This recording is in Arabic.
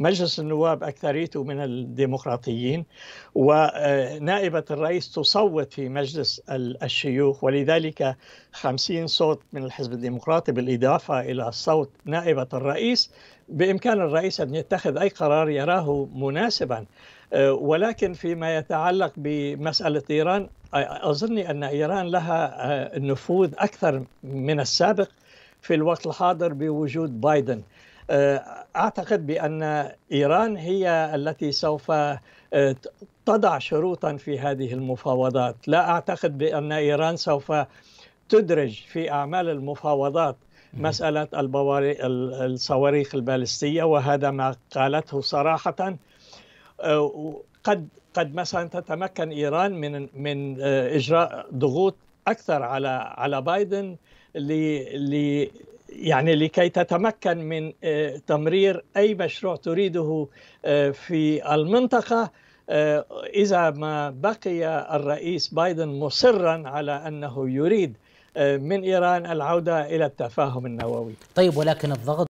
مجلس النواب أكثريته من الديمقراطيين ونائبة الرئيس تصوت في مجلس الشيوخ ولذلك 50 صوت من الحزب الديمقراطي بالإضافة إلى صوت نائبة الرئيس بإمكان الرئيس أن يتخذ أي قرار يراه مناسبا ولكن فيما يتعلق بمسألة إيران أظن أن إيران لها آه، نفوذ أكثر من السابق في الوقت الحاضر بوجود بايدن آه، اعتقد بان ايران هي التي سوف آه، تضع شروطا في هذه المفاوضات، لا اعتقد بان ايران سوف تدرج في اعمال المفاوضات مساله الصواريخ البالستيه وهذا ما قالته صراحه آه، قد قد مثلا تتمكن ايران من من اجراء ضغوط اكثر على على بايدن يعني لكي تتمكن من آه، تمرير أي مشروع تريده آه، في المنطقة آه، إذا ما بقي الرئيس بايدن مصرا على أنه يريد من إيران العودة إلى التفاهم النووي طيب ولكن الضغط